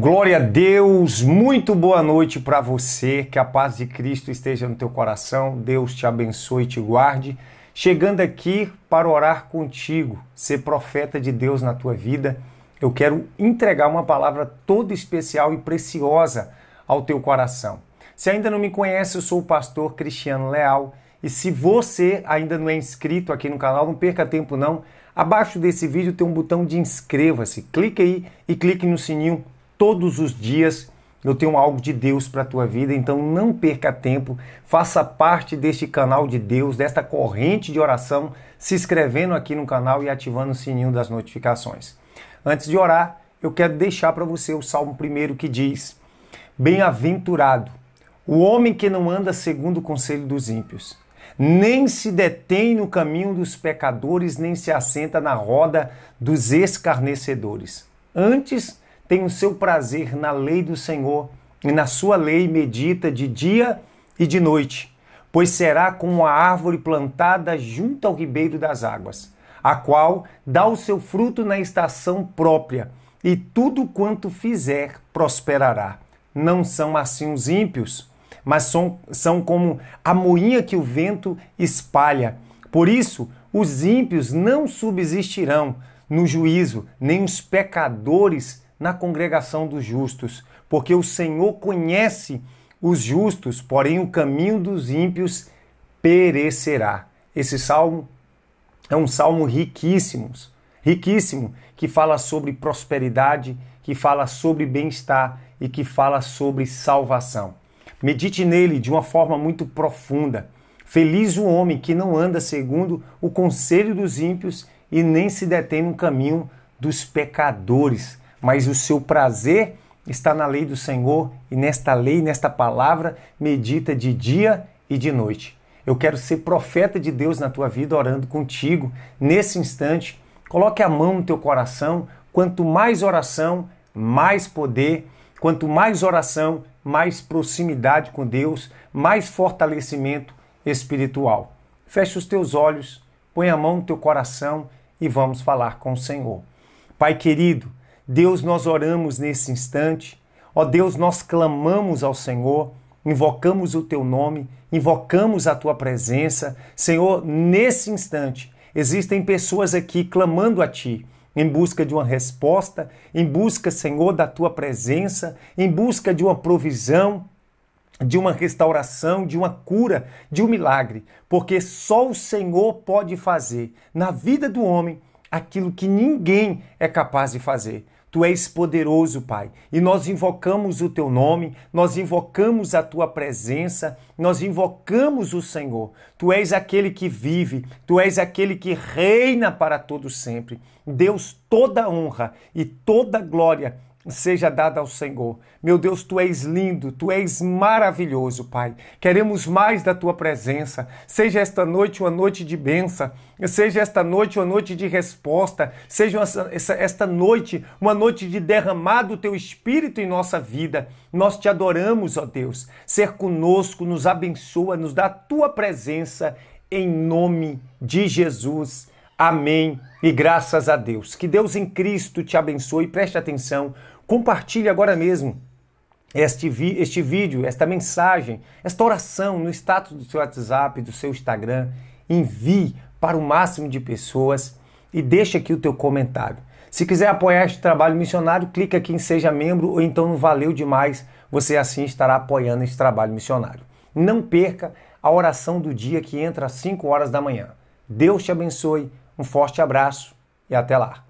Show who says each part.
Speaker 1: Glória a Deus, muito boa noite para você, que a paz de Cristo esteja no teu coração, Deus te abençoe e te guarde. Chegando aqui para orar contigo, ser profeta de Deus na tua vida, eu quero entregar uma palavra toda especial e preciosa ao teu coração. Se ainda não me conhece, eu sou o pastor Cristiano Leal e se você ainda não é inscrito aqui no canal, não perca tempo não. Abaixo desse vídeo tem um botão de inscreva-se. Clique aí e clique no sininho Todos os dias eu tenho algo de Deus para a tua vida, então não perca tempo, faça parte deste canal de Deus, desta corrente de oração, se inscrevendo aqui no canal e ativando o sininho das notificações. Antes de orar, eu quero deixar para você o Salmo primeiro que diz: Bem-aventurado o homem que não anda segundo o conselho dos ímpios, nem se detém no caminho dos pecadores, nem se assenta na roda dos escarnecedores. Antes, tem o seu prazer na lei do Senhor, e na sua lei medita de dia e de noite, pois será como a árvore plantada junto ao ribeiro das águas, a qual dá o seu fruto na estação própria, e tudo quanto fizer prosperará. Não são assim os ímpios, mas são, são como a moinha que o vento espalha. Por isso, os ímpios não subsistirão no juízo, nem os pecadores na congregação dos justos, porque o Senhor conhece os justos, porém o caminho dos ímpios perecerá. Esse salmo é um salmo riquíssimo, riquíssimo, que fala sobre prosperidade, que fala sobre bem-estar e que fala sobre salvação. Medite nele de uma forma muito profunda. Feliz o homem que não anda segundo o conselho dos ímpios e nem se detém no caminho dos pecadores mas o seu prazer está na lei do Senhor e nesta lei, nesta palavra, medita de dia e de noite. Eu quero ser profeta de Deus na tua vida, orando contigo nesse instante. Coloque a mão no teu coração. Quanto mais oração, mais poder. Quanto mais oração, mais proximidade com Deus, mais fortalecimento espiritual. Feche os teus olhos, põe a mão no teu coração e vamos falar com o Senhor. Pai querido, Deus, nós oramos nesse instante. Ó Deus, nós clamamos ao Senhor, invocamos o teu nome, invocamos a tua presença. Senhor, nesse instante, existem pessoas aqui clamando a ti em busca de uma resposta, em busca, Senhor, da tua presença, em busca de uma provisão, de uma restauração, de uma cura, de um milagre, porque só o Senhor pode fazer na vida do homem aquilo que ninguém é capaz de fazer. Tu és poderoso, Pai, e nós invocamos o teu nome, nós invocamos a tua presença, nós invocamos o Senhor. Tu és aquele que vive, tu és aquele que reina para todo sempre. Deus, toda honra e toda glória seja dada ao Senhor. Meu Deus, tu és lindo, tu és maravilhoso, Pai. Queremos mais da tua presença. Seja esta noite uma noite de benção, seja esta noite uma noite de resposta, seja esta noite uma noite de derramar do teu espírito em nossa vida. Nós te adoramos, ó Deus. Ser conosco, nos abençoa, nos dá a tua presença em nome de Jesus. Amém e graças a Deus. Que Deus em Cristo te abençoe. Preste atenção, compartilhe agora mesmo este, este vídeo, esta mensagem, esta oração no status do seu WhatsApp, do seu Instagram. Envie para o máximo de pessoas e deixe aqui o teu comentário. Se quiser apoiar este trabalho missionário, clica aqui em Seja Membro ou então no Valeu Demais, você assim estará apoiando este trabalho missionário. Não perca a oração do dia que entra às 5 horas da manhã. Deus te abençoe um forte abraço e até lá!